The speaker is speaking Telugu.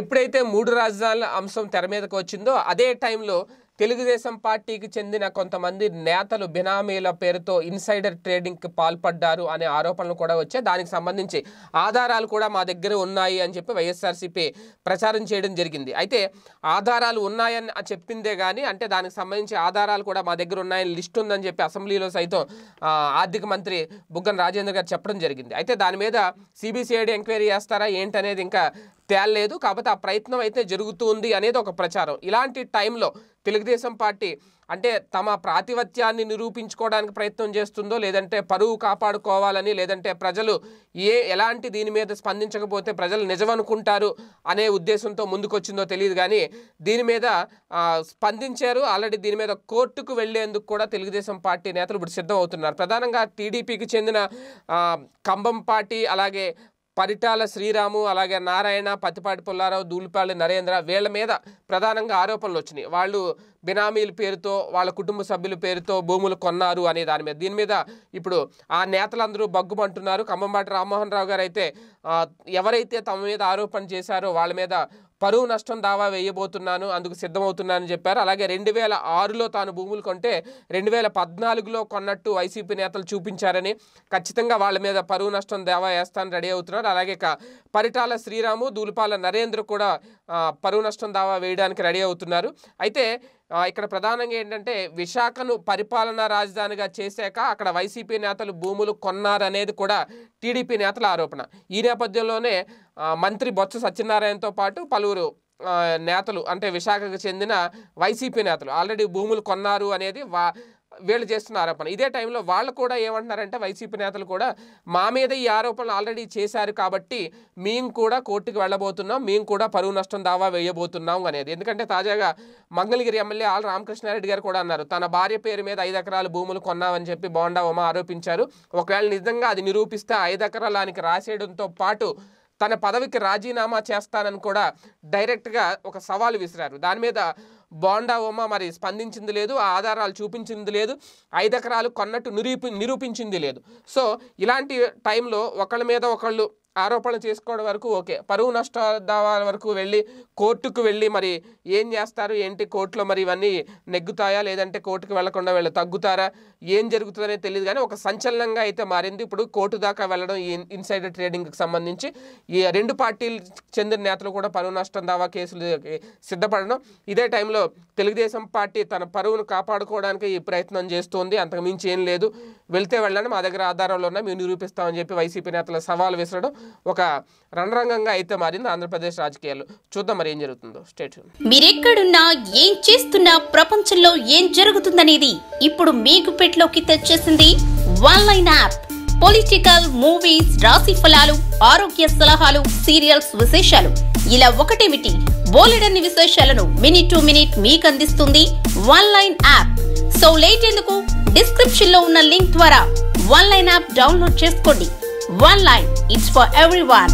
ఎప్పుడైతే మూడు రాజధానుల అంశం తెర మీదకు వచ్చిందో అదే టైంలో తెలుగుదేశం పార్టీకి చెందిన కొంతమంది నేతలు బినామీల పేరుతో ఇన్సైడర్ ట్రేడింగ్కి పాల్పడ్డారు అనే ఆరోపణలు కూడా వచ్చాయి దానికి సంబంధించి ఆధారాలు కూడా మా దగ్గర ఉన్నాయి అని చెప్పి వైఎస్ఆర్సీపీ ప్రచారం చేయడం జరిగింది అయితే ఆధారాలు ఉన్నాయని చెప్పిందే కానీ అంటే దానికి సంబంధించి ఆధారాలు కూడా మా దగ్గర ఉన్నాయని లిస్ట్ ఉందని చెప్పి అసెంబ్లీలో సైతం ఆర్థిక మంత్రి బుగ్గన రాజేంద్ర గారు చెప్పడం జరిగింది అయితే దాని మీద సిబిసిఐడి ఎంక్వైరీ చేస్తారా ఏంటనేది ఇంకా తేలలేదు కాకపోతే ఆ ప్రయత్నం అయితే జరుగుతుంది అనేది ఒక ప్రచారం ఇలాంటి టైంలో తెలుగుదేశం పార్టీ అంటే తమ ప్రాతిపత్యాన్ని నిరూపించుకోవడానికి ప్రయత్నం చేస్తుందో లేదంటే పరువు కాపాడుకోవాలని లేదంటే ప్రజలు ఏ ఎలాంటి దీని మీద స్పందించకపోతే ప్రజలు నిజమనుకుంటారు అనే ఉద్దేశంతో ముందుకొచ్చిందో తెలియదు కానీ దీని మీద స్పందించారు ఆల్రెడీ దీని మీద కోర్టుకు వెళ్లేందుకు కూడా తెలుగుదేశం పార్టీ నేతలు ఇప్పుడు సిద్ధమవుతున్నారు ప్రధానంగా టీడీపీకి చెందిన కంబం పార్టీ అలాగే పరిటాల శ్రీరాము అలాగే నారాయణ పత్తిపాటి పుల్లారావు దూలిపాళ్ళు నరేంద్ర వీళ్ళ మీద ప్రధానంగా ఆరోపణలు వచ్చినాయి వాళ్ళు బినామీల పేరుతో వాళ్ళ కుటుంబ సభ్యుల పేరుతో భూములు కొన్నారు అనే దాని మీద దీని మీద ఇప్పుడు ఆ నేతలందరూ బగ్గుమంటున్నారు ఖమ్మంబాటి రామ్మోహన్ రావు గారు అయితే ఎవరైతే తమ మీద ఆరోపణ చేశారో వాళ్ళ మీద పరువు నష్టం దావా వేయబోతున్నాను అందుకు సిద్ధమవుతున్నానని చెప్పారు అలాగే రెండు వేల ఆరులో తాను భూములు కొంటే రెండు వేల పద్నాలుగులో కొన్నట్టు వైసీపీ నేతలు చూపించారని ఖచ్చితంగా వాళ్ళ మీద పరువు నష్టం దావా వేస్తాను రెడీ అవుతున్నారు అలాగే పరిటాల శ్రీరాము దూలపాల నరేంద్ర కూడా పరువు నష్టం దావా వేయడానికి రెడీ అవుతున్నారు అయితే ఇక్కడ ప్రధానంగా ఏంటంటే విశాఖను పరిపాలనా రాజధానిగా చేశాక అక్కడ వైసీపీ నేతలు భూములు కొన్నారనేది కూడా టీడీపీ నేతల ఆరోపణ ఈ నేపథ్యంలోనే మంత్రి బొత్స సత్యనారాయణతో పాటు పలువురు నేతలు అంటే విశాఖకు చెందిన వైసీపీ నేతలు ఆల్రెడీ భూములు కొన్నారు అనేది వా వీళ్ళు చేస్తున్న ఆరోపణ ఇదే టైంలో వాళ్ళు కూడా ఏమంటున్నారంటే వైసీపీ నేతలు కూడా మా మీద ఈ ఆరోపణలు ఆల్రెడీ చేశారు కాబట్టి మేము కూడా కోర్టుకు వెళ్ళబోతున్నాం మేము కూడా పరువు నష్టం దావా వేయబోతున్నాం అనేది ఎందుకంటే తాజాగా మంగళగిరి ఎమ్మెల్యే ఆల్ రామకృష్ణారెడ్డి గారు కూడా అన్నారు తన భార్య పేరు మీద ఐదు ఎకరాలు భూములు కొన్నామని చెప్పి బోండా ఉమా ఆరోపించారు ఒకవేళ నిజంగా అది నిరూపిస్తే ఐదు ఎకరాలానికి రాసేయడంతో పాటు తన పదవికి రాజీనామా చేస్తానని కూడా డైరెక్ట్గా ఒక సవాల్ విసిరారు దాని మీద బోండా ఉమ మరి స్పందించింది లేదు ఆ ఆధారాలు చూపించింది లేదు ఐదు ఎకరాలు కొన్నట్టు నిరూపి నిరూపించింది లేదు సో ఇలాంటి టైంలో ఒకళ్ళ మీద ఒకళ్ళు ఆరోపణ చేసుకోవడం వరకు ఓకే పరువు నష్ట దావాల వరకు వెళ్ళి కోర్టుకు వెళ్ళి మరి ఏం చేస్తారు ఏంటి కోర్టులో మరి ఇవన్నీ నెగ్గుతాయా లేదంటే కోర్టుకు వెళ్లకుండా వెళ్ళ తగ్గుతారా ఏం జరుగుతుందనే తెలియదు కానీ ఒక సంచలనంగా అయితే మారింది ఇప్పుడు కోర్టు దాకా వెళ్ళడం ఇన్సైడర్ ట్రేడింగ్కి సంబంధించి ఈ రెండు పార్టీలు చెందిన నేతలు కూడా పరువు నష్టం దావా కేసులు సిద్ధపడడం ఇదే టైంలో తెలుగుదేశం పార్టీ తన పరువును కాపాడుకోవడానికి ఈ ప్రయత్నం చేస్తోంది మించి ఏం లేదు వెళ్తే వెళ్ళడం మా దగ్గర ఆధారంలో ఉన్నాయి మేము నిరూపిస్తామని చెప్పి వైసీపీ నేతలు సవాల్ విసరడం ఒక రణరంగంగా అయితే మారింది ఆంధ్రప్రదేశ్ రాజకీయాలు చూద్దాం మరి ఏం జరుగుతుందో స్టేట్ మీరెక్కడున్నా ఏం చేస్తున్నా ప్రపంచంలో ఏం జరుగుతుందనేది ఇప్పుడు మీకు పెట్లోకి తెచ్చేసింది one line app political movies రాశి ఫలాలు ఆరోగ్య సలహాలు సీరియల్స్ విశేషాలు ఇలా ఒకటేమిటి బోలెడన్ని విశేషాలను మినిట్ టు మినిట్ మీకు అందిస్తుంది one line app so late ఎందుకు డిస్క్రిప్షన్ లో ఉన్న లింక్ ద్వారా వన్ లైన్ యాప్ డౌన్లోడ్ చేసుకోండి one line It's for everyone.